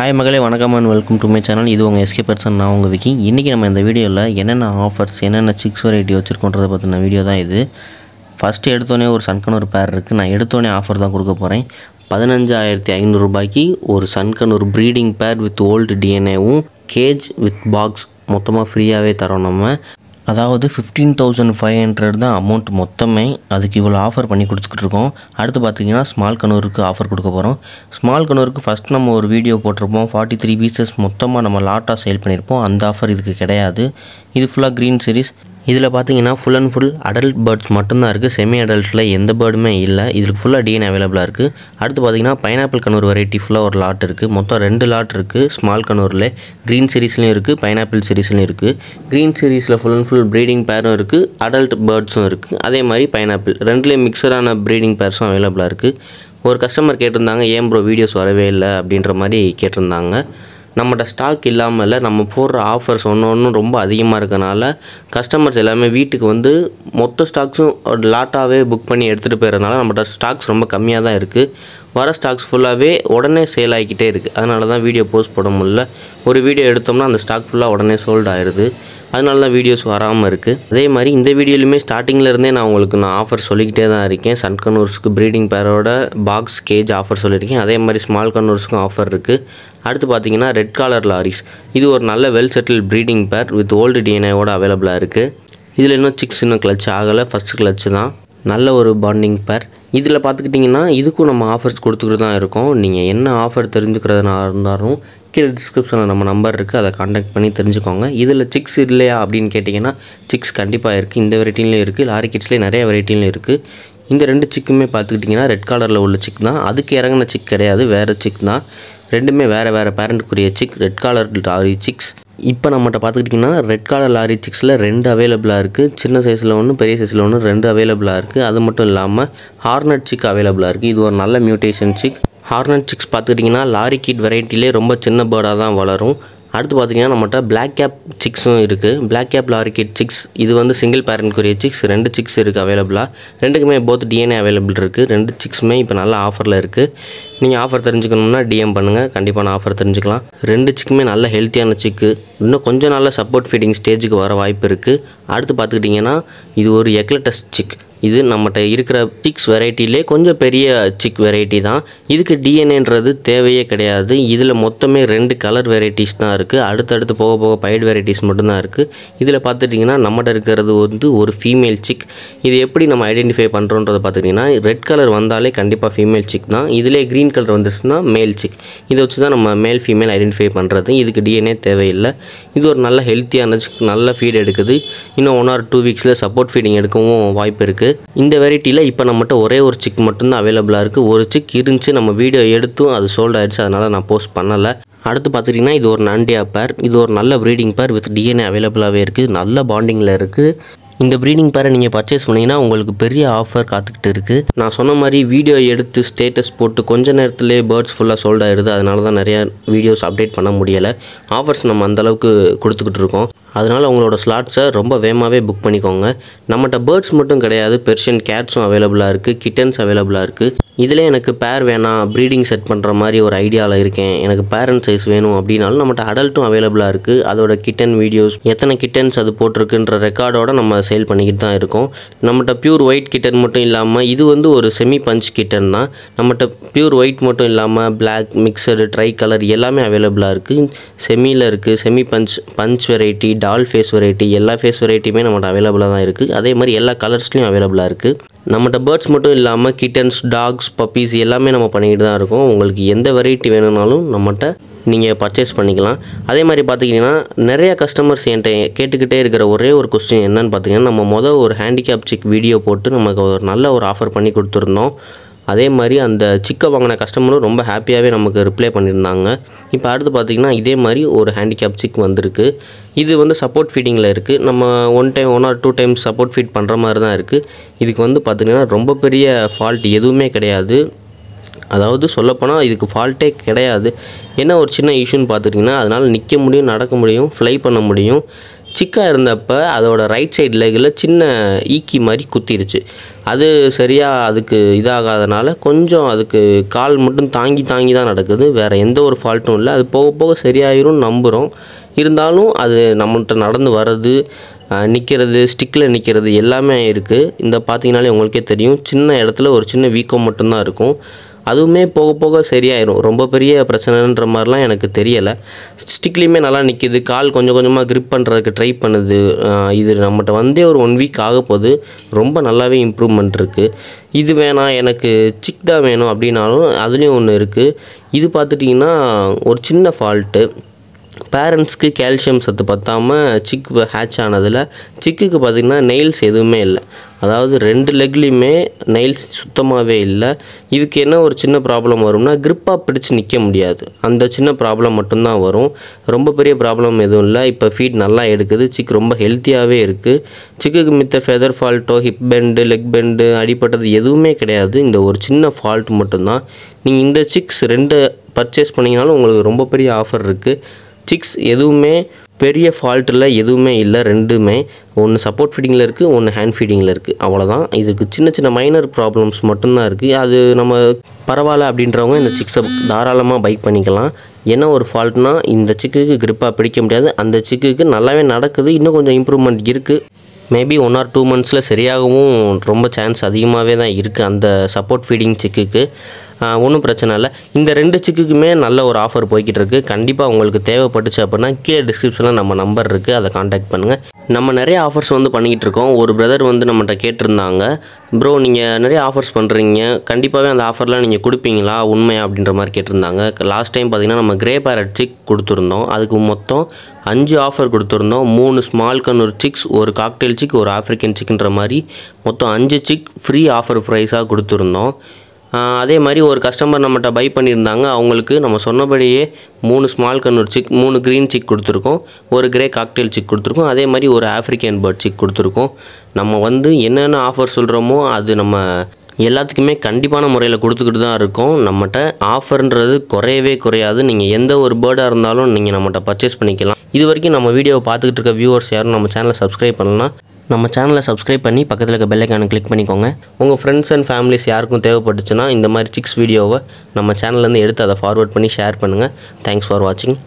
hi மகளே வணக்கம் and welcome to my channel இது உங்கள் எஸ்கே பர்சன் நான் உங்கள் விக்கி இன்றைக்கி நம்ம இந்த வீடியோவில் என்னென்ன ஆஃபர்ஸ் என்னென்ன சிக்ஸ் வெரைட்டி வச்சுருக்கோன்றதை பற்றின வீடியோ தான் இது ஃபஸ்ட்டு எடுத்தோடனே ஒரு சன்கனூர் பேர் இருக்குது நான் எடுத்தோடனே ஆஃபர் தான் கொடுக்க போகிறேன் பதினஞ்சாயிரத்தி ஐநூறுரூபாய்க்கு ஒரு sun conure breeding pair with old டிஎன்ஏவும் கேஜ் வித் பாக்ஸ் மொத்தமாக ஃப்ரீயாகவே தரோம் நம்ம அதாவது ஃபிஃப்டீன் தௌசண்ட் ஃபைவ் ஹண்ட்ரட் தான் அமௌண்ட் மொத்தமே அதுக்கு இவ்வளோ ஆஃபர் பண்ணி கொடுத்துட்ருக்கோம் அடுத்து பார்த்திங்கன்னா ஸ்மால் கனூருக்கு ஆஃபர் கொடுக்க போகிறோம் ஸ்மால் கனூருக்கு ஃபஸ்ட் நம்ம ஒரு வீடியோ போட்டிருப்போம் ஃபார்ட்டி த்ரீ பீசஸ் மொத்தமாக நம்ம லாட்டாக சேல் பண்ணியிருப்போம் அந்த ஆஃபர் இதுக்கு கிடையாது இது ஃபுல்லாக க்ரீன் சீரீஸ் இதில் பார்த்தீங்கன்னா full and full adult birds மட்டும்தான் இருக்குது செமி அடல்ட்டில் எந்த பேர்டுமே இல்லை இதுக்கு ஃபுல்லாக டிஎன் அவைலபிளாக இருக்குது அடுத்து பார்த்தீங்கன்னா பைனாப்பிள் கணூர் வெரைட்டி ஃபுல்லாக ஒரு லாட் இருக்குது மொத்தம் ரெண்டு லாட் இருக்குது ஸ்மால் கணூரில் க்ரீன் சீரீஸ்லையும் இருக்குது பைனாப்பிள் சீரீஸ்லையும் இருக்குது க்ரீன் சீரீஸில் ஃபுல் அண்ட் ஃபுல் ப்ரீடிங் பேரும் இருக்குது அடல்ட் பேர்ட்ஸும் இருக்குது அதே மாதிரி பைனாப்பிள் ரெண்டுலேயும் மிக்சரான ப்ரீடிங் பேர்ஸும் அவைலபிளாக இருக்குது ஒரு கஸ்டமர் கேட்டிருந்தாங்க ஏன் ப்ரோ வீடியோஸ் வரவே இல்லை அப்படின்ற மாதிரி கேட்டிருந்தாங்க நம்மகிட்ட ஸ்டாக் இல்லாமல் நம்ம போடுற ஆஃபர்ஸ் ஒன்று ஒன்றும் ரொம்ப அதிகமாக இருக்கனால கஸ்டமர்ஸ் எல்லாமே வீட்டுக்கு வந்து மொத்த ஸ்டாக்ஸும் லாட்டாகவே புக் பண்ணி எடுத்துகிட்டு போயிடறதுனால நம்மகிட்ட ஸ்டாக்ஸ் ரொம்ப கம்மியாக தான் இருக்குது வர ஸ்டாக்ஸ் ஃபுல்லாகவே உடனே சேல் ஆகிக்கிட்டே இருக்குது அதனால தான் வீடியோ போஸ்ட் போட முடியல ஒரு வீடியோ எடுத்தோம்னா அந்த ஸ்டாக் ஃபுல்லாக உடனே சோல்ட் ஆயிடுது அதனால தான் வீடியோஸ் வராமல் இருக்குது அதே மாதிரி இந்த வீடியோலையுமே ஸ்டார்டிங்லேருந்தே நான் உங்களுக்கு நான் ஆஃபர் சொல்லிக்கிட்டே தான் இருக்கேன் சன் கன்னூர்ஸ்க்கு ப்ரீடிங் பேரோட பாக்ஸ் கேஜ் ஆஃபர் சொல்லியிருக்கேன் அதே மாதிரி ஸ்மால் கன்னூர்ஸ்க்கும் ஆஃபர் இருக்குது அடுத்து பார்த்தீங்கன்னா ரெட் காலர் லாரிஸ் இது ஒரு நல்ல well settle breeding pair with old டிஎன்ஏவோட அவைலபிளாக இருக்குது இதில் இன்னும் சிக்ஸ் இன்னும் கிளச் ஆகலை ஃபஸ்ட் கிளச்சு தான் நல்ல ஒரு பாண்டிங் பேர் இதில் பார்த்துக்கிட்டிங்கன்னா இதுக்கும் நம்ம ஆஃபர்ஸ் கொடுத்துக்கிட்டு தான் இருக்கோம் நீங்கள் என்ன ஆஃபர் தெரிஞ்சுக்கிறதுனா இருந்தாலும் கீழே டிஸ்கிரிப்ஷனில் நம்ம நம்பர் இருக்குது அதை காண்டாக்ட் பண்ணி தெரிஞ்சுக்கோங்க இதில் சிக்ஸ் இல்லையா அப்படின்னு கேட்டிங்கன்னா சிக்ஸ் கண்டிப்பாக இருக்குது இந்த வெரைட்டிலையும் இருக்குது லாரி கிட்ஸ்லேயே நிறைய வெரைட்டிலையும் இருக்குது இந்த ரெண்டு சிக்குமே பார்த்துக்கிட்டிங்கன்னா ரெட் கலரில் உள்ள சிக் தான் அதுக்கு இறங்கின சிக் கிடையாது வேறு சிக் தான் ரெண்டுமே வேறு வேறு பேரண்ட்டுக்குரிய chick red colour lory chicks இப்போ நம்மகிட்ட பார்த்துக்கிட்டிங்கன்னா ரெட் கலர் லாரி சிக்ஸில் ரெண்டு அவைலபிளாக இருக்குது சின்ன சைஸில் ஒன்று பெரிய சைஸில் ஒன்று ரெண்டு அவைலபிளாக இருக்குது அது மட்டும் இல்லாமல் ஹார்னட் சிக் அவைலபிளாக இருக்குது இது ஒரு நல்ல மியூட்டேஷன் சிக் ஹார்னட் சிக்ஸ் பார்த்துக்கிட்டிங்கன்னா லாரி கிட் வெரைட்டிலே ரொம்ப சின்ன பேர்டாக தான் வளரும் அடுத்து பார்த்திங்கன்னா நம்மகிட்ட பிளாக் கேப் சிக்ஸும் இருக்குது பிளாக் கேப் லாரிகேட் சிக்ஸ் இது வந்து சிங்கிள் பேரண்ட்குரிய சிக்ஸ் ரெண்டு சிக்ஸ் இருக்குது அவைலபிளாக ரெண்டுக்குமே போத் டிஎன்ஏ அவைலபிள் இருக்குது ரெண்டு சிக்ஸுமே இப்போ நல்ல ஆஃபரில் இருக்குது நீங்கள் ஆஃபர் தெரிஞ்சுக்கணும்னா டிஎம் பண்ணுங்கள் கண்டிப்பான ஆஃபர் தெரிஞ்சுக்கலாம் ரெண்டு சிக்குமே நல்ல ஹெல்த்தியான சிக்கு இன்னும் கொஞ்சம் நல்ல சப்போர்ட் ஃபீடிங் ஸ்டேஜுக்கு வர வாய்ப்பு இருக்குது அடுத்து பார்த்துக்கிட்டிங்கன்னா இது ஒரு எக்லட்டஸ் சிக் இது நம்மகிட்ட இருக்கிற சிக்ஸ் வெரைட்டிலே கொஞ்சம் பெரிய சிக் வெரைட்டி தான் இதுக்கு டிஎன்ஏன்றது தேவையே கிடையாது இதில் மொத்தமே ரெண்டு கலர் வெரைட்டிஸ் தான் இருக்குது அடுத்தடுத்து போக போக பயிர் வெரைட்டிஸ் மட்டும்தான் இருக்குது இதில் பார்த்துட்டிங்கன்னா நம்மகிட்ட இருக்கிறது வந்து ஒரு ஃபீமேல் சிக் இது எப்படி நம்ம ஐடென்டிஃபை பண்ணுறோன்றதை பார்த்துட்டிங்கன்னா ரெட் கலர் வந்தாலே கண்டிப்பாக ஃபீமேல் சிக் தான் இதிலே க்ரீன் கலர் வந்துச்சுன்னா மேல் சிக் இதை வச்சு தான் நம்ம மேல் ஃபீமேல் ஐடென்டிஃபை பண்ணுறது இதுக்கு டிஎன்ஏ தேவையில்லை இது ஒரு நல்ல ஹெல்த்தியான சிக் நல்ல ஃபீட் எடுக்குது இன்னும் ஒன் ஆர் டூ வீக்ஸில் சப்போர்ட் ஃபீடிங் எடுக்கவும் வாய்ப்பு இருக்குது இந்த வெரைட்டியில் இப்போ நம்மகிட்ட ஒரே ஒரு சிக் மட்டும்தான் அவைலபிளாக இருக்குது ஒரு சிக் இருந்துச்சு நம்ம வீடியோ எடுத்தும் அது சோல்ட் ஆகிடுச்சு அதனால் நான் போஸ்ட் பண்ணலை அடுத்து பார்த்துட்டிங்கன்னா இது ஒரு நண்டியா பேர் இது ஒரு நல்ல ப்ரீடிங் பேர் வித் டிஎன்ஏ அவைலபிளாகவே இருக்குது நல்ல பாண்டிங்கில் இருக்குது இந்த ப்ரீடிங் பேரை நீங்கள் பர்ச்சேஸ் பண்ணிங்கன்னா உங்களுக்கு பெரிய ஆஃபர் காத்துக்கிட்டு இருக்குது நான் சொன்ன மாதிரி வீடியோ எடுத்து ஸ்டேட்டஸ் போட்டு கொஞ்ச நேரத்துலேயே பேர்ட்ஸ் ஃபுல்லாக சோல்ட் ஆயிடுது அதனால தான் நிறையா வீடியோஸ் அப்டேட் பண்ண முடியலை ஆஃபர்ஸ் நம்ம அந்தளவுக்கு கொடுத்துக்கிட்டு இருக்கோம் அதனால் உங்களோட ஸ்லாட்ஸை ரொம்ப வேகமாகவே புக் பண்ணிக்கோங்க நம்மகிட்ட பேர்ட்ஸ் மட்டும் கிடையாது பெர்ஷியன் கேட்ஸும் அவைலபிளாக இருக்குது கிட்டன்ஸ் அவைலபிளாக இருக்குது இதில் எனக்கு பேர் வேணாம் ப்ரீடிங் செட் பண்ணுற மாதிரி ஒரு ஐடியாவில் இருக்கேன் எனக்கு பேரண்ட் சைஸ் வேணும் அப்படின்னாலும் நம்மகிட்ட அடல்ட்டும் அவைலபிளாக இருக்குது அதோட கிட்டன் வீடியோஸ் எத்தனை கிட்டன்ஸ் அது போட்டிருக்குன்ற ரெக்கார்டோட நம்ம சேல் பண்ணிக்கிட்டு தான் இருக்கோம் நம்மகிட்ட ப்யூர் ஒயிட் கிட்டன் மட்டும் இல்லாமல் இது வந்து ஒரு செமி பஞ்ச் கிட்டன் தான் நம்மகிட்ட ப்யூர் ஒயிட் மட்டும் இல்லாமல் பிளாக் மிக்சடு ட்ரை கலர் எல்லாமே அவைலபிளாக இருக்குது செமியில் இருக்குது semi punch punch variety doll face variety எல்லா ஃபேஸ் வெரைட்டியுமே நம்மகிட்ட அவைலபிளாக தான் இருக்குது அதே மாதிரி எல்லா கலர்ஸ்லையும் அவைலபிளாக இருக்குது நம்மகிட்ட பேர்ட்ஸ் மட்டும் இல்லாமல் கிட்டன்ஸ் டாக்ஸ் பப்பீஸ் எல்லாமே நம்ம பண்ணிக்கிட்டு தான் இருக்கோம் உங்களுக்கு எந்த வெரைட்டி வேணும்னாலும் நம்மகிட்ட நீங்கள் பர்ச்சேஸ் பண்ணிக்கலாம் அதே மாதிரி பார்த்திங்கன்னா நிறையா கஸ்டமர்ஸ் என்கிட்ட கேட்டுக்கிட்டே இருக்கிற ஒரே ஒரு கொஸ்டின் என்னன்னு பார்த்தீங்கன்னா நம்ம மொதல் ஒரு ஹேண்டிகேப் செக் வீடியோ போட்டு நமக்கு ஒரு நல்ல ஒரு ஆஃபர் பண்ணி கொடுத்துருந்தோம் அதே மாதிரி அந்த சிக்கை வாங்கின கஸ்டமரும் ரொம்ப ஹாப்பியாகவே நமக்கு ரிப்ளை பண்ணியிருந்தாங்க இப்போ அடுத்து பார்த்திங்கன்னா இதே மாதிரி ஒரு ஹேண்டிகேப் சிக் வந்திருக்கு இது வந்து சப்போர்ட் ஃபீடிங்கில் இருக்குது நம்ம one time one or two times support feed பண்ணுற மாதிரி தான் இருக்குது இதுக்கு வந்து பார்த்திங்கன்னா ரொம்ப பெரிய ஃபால்ட் எதுவுமே கிடையாது அதாவது சொல்லப்போனால் இதுக்கு ஃபால்ட்டே கிடையாது என்ன ஒரு சின்ன இஷ்யூன்னு பார்த்துட்டிங்கன்னா அதனால் நிற்க முடியும் நடக்க முடியும் ஃப்ளை பண்ண முடியும் சிக்காக இருந்தப்போ அதோட ரைட் சைடு லெகில் சின்ன ஈக்கி மாதிரி குத்திடுச்சு அது சரியாக அதுக்கு இதாகாதனால கொஞ்சம் அதுக்கு கால் மட்டும் தாங்கி தாங்கி தான் நடக்குது வேறு எந்த ஒரு ஃபால்ட்டும் இல்லை அது போக போக சரியாயிரும் நம்புகிறோம் இருந்தாலும் அது நம்மகிட்ட நடந்து வர்றது நிற்கிறது ஸ்டிக்கில் நிற்கிறது எல்லாமே இருக்குது இந்த பார்த்தீங்கனாலே உங்களுக்கே தெரியும் சின்ன இடத்துல ஒரு சின்ன வீக்கம் மட்டும்தான் இருக்கும் அதுவுமே போக போக சரியாயிடும் ரொம்ப பெரிய பிரச்சனைன்ற மாதிரிலாம் எனக்கு தெரியலை ஸ்டிக்லேயுமே நல்லா நிற்கிது கால் கொஞ்சம் கொஞ்சமாக க்ரிப் பண்ணுறதுக்கு ட்ரை பண்ணுது இது நம்மகிட்ட வந்தே ஒரு ஒன் வீக் ஆக போது ரொம்ப நல்லாவே இம்ப்ரூவ்மெண்ட் இருக்குது இது வேணாம் எனக்கு சிக் தான் வேணும் அப்படின்னாலும் அதுலேயும் ஒன்று இருக்குது இது பார்த்துட்டிங்கன்னா ஒரு சின்ன ஃபால்ட்டு பேரண்ட்ஸ்க்கு கால்சியம் சத்து பற்றாமல் சிக் ஹேச் ஆனதில் சிக்குக்கு பார்த்திங்கன்னா நெயில்ஸ் எதுவுமே இல்லை அதாவது ரெண்டு லெக்லேயுமே நெயில்ஸ் சுத்தமாகவே இல்லை இதுக்கு என்ன ஒரு சின்ன ப்ராப்ளம் வரும்னா க்ரிப்பாக பிடிச்சி நிற்க முடியாது அந்த சின்ன ப்ராப்ளம் மட்டும்தான் வரும் ரொம்ப பெரிய ப்ராப்ளம் எதுவும் இல்லை இப்போ ஃபீட் நல்லா எடுக்குது சிக் ரொம்ப ஹெல்த்தியாகவே இருக்குது சிக்குக்கு மித்த ஃபெதர் ஃபால்ட்டோ ஹிப் பெண்டு லெக் பெண்டு அடிப்பட்டது எதுவுமே கிடையாது இந்த ஒரு சின்ன ஃபால்ட் மட்டும்தான் நீங்கள் இந்த சிக்ஸ் ரெண்டு பர்ச்சேஸ் பண்ணிங்கனாலும் உங்களுக்கு ரொம்ப பெரிய ஆஃபர் இருக்குது சிக்ஸ் எதுவுமே பெரிய ஃபால்ட்டில் எதுவுமே இல்லை ரெண்டுமே ஒன்று சப்போர்ட் ஃபிட்டிங்கில் இருக்குது ஒன்று ஹேண்ட் ஃபீடிங்கில் இருக்குது அவ்வளோதான் இதுக்கு சின்ன சின்ன மைனர் ப்ராப்ளம்ஸ் மட்டும்தான் இருக்குது அது நம்ம பரவாயில்ல அப்படின்றவங்க இந்த சிக்ஸை தாராளமாக பைக் பண்ணிக்கலாம் என்ன ஒரு ஃபால்ட்னா இந்த சிக்குக்கு க்ரிப்பாக பிடிக்க முடியாது அந்த சிக்குக்கு நல்லாவே நடக்குது இன்னும் கொஞ்சம் இம்ப்ரூவ்மெண்ட் இருக்குது மேபி ஒன் ஆர் டூ மந்த்ஸில் சரியாகவும் ரொம்ப சான்ஸ் அதிகமாகவே தான் இருக்குது அந்த சப்போர்ட் ஃபீடிங் சிக்குக்கு ஒன்றும் பிரச்சனை இல்லை இந்த ரெண்டு சிக்குக்குமே நல்ல ஒரு ஆஃபர் போய்கிட்டு இருக்குது கண்டிப்பாக உங்களுக்கு தேவைப்பட்டுச்சு அப்படின்னா கீழே டிஸ்கிரிப்ஷனில் நம்ம நம்பர் இருக்குது அதை காண்டாக்ட் பண்ணுங்கள் நம்ம நிறைய ஆஃபர்ஸ் வந்து பண்ணிக்கிட்டு இருக்கோம் ஒரு பிரதர் வந்து நம்மகிட்ட கேட்டிருந்தாங்க ப்ரோ நீங்கள் நிறைய ஆஃபர்ஸ் பண்ணுறீங்க கண்டிப்பாகவே அந்த ஆஃபர்லாம் நீங்கள் கொடுப்பீங்களா உண்மையா அப்படின்ற மாதிரி கேட்டிருந்தாங்க லாஸ்ட் டைம் பார்த்திங்கன்னா நம்ம கிரே பேரட் சிக் கொடுத்துருந்தோம் அதுக்கு மொத்தம் அஞ்சு ஆஃபர் கொடுத்துருந்தோம் மூணு ஸ்மால் கன்னூர் சிக்ஸ் ஒரு காக்டெயில் சிக் ஒரு ஆஃப்ரிக்கன் சிக்ன்ற மாதிரி மொத்தம் அஞ்சு சிக் ஃப்ரீ ஆஃபர் ப்ரைஸாக கொடுத்துருந்தோம் அதே மாதிரி ஒரு கஸ்டமர் நம்மகிட்ட பை பண்ணியிருந்தாங்க அவங்களுக்கு நம்ம சொன்னபடியே மூணு ஸ்மால் கண்ணூர் சிக் மூணு க்ரீன் சிக் கொடுத்துருக்கோம் ஒரு கிரே காக்டெயில் சிக் கொடுத்துருக்கோம் அதே மாதிரி ஒரு ஆஃப்ரிக்கன் பேர்ட் சிக் கொடுத்துருக்கோம் நம்ம வந்து என்னென்ன ஆஃபர் சொல்கிறோமோ அது நம்ம எல்லாத்துக்குமே கண்டிப்பான முறையில் கொடுத்துக்கிட்டு தான் இருக்கும் நம்மகிட்ட ஆஃபர்ன்றது குறையவே குறையாது நீங்கள் எந்த ஒரு பேர்டாக இருந்தாலும் நீங்கள் நம்மகிட்ட பர்ச்சேஸ் பண்ணிக்கலாம் இது வரைக்கும் நம்ம வீடியோவை பார்த்துக்கிட்டு இருக்க வியூவர்ஸ் யாரும் நம்ம சேனலை சப்ஸ்கிரைப் பண்ணலாம் நம்ம சேனலை சப்ஸ்கிரைப் பண்ணி பக்கத்தில் இருக்க பெல்லைக்கான கிளிக் பண்ணிக்கோங்க உங்கள் ஃப்ரெண்ட்ஸ் அண்ட் ஃபேமிலிஸ் யாருக்கும் தேவைப்பட்டுச்சுன்னா இந்த மாதிரி சிக்ஸ் வீடியோவை நம்ம சேனல்லேருந்து எடுத்து அதை ஃபார்வேர்ட் பண்ணி ஷேர் பண்ணுங்கள் தேங்க்ஸ் ஃபார் வாட்சிங்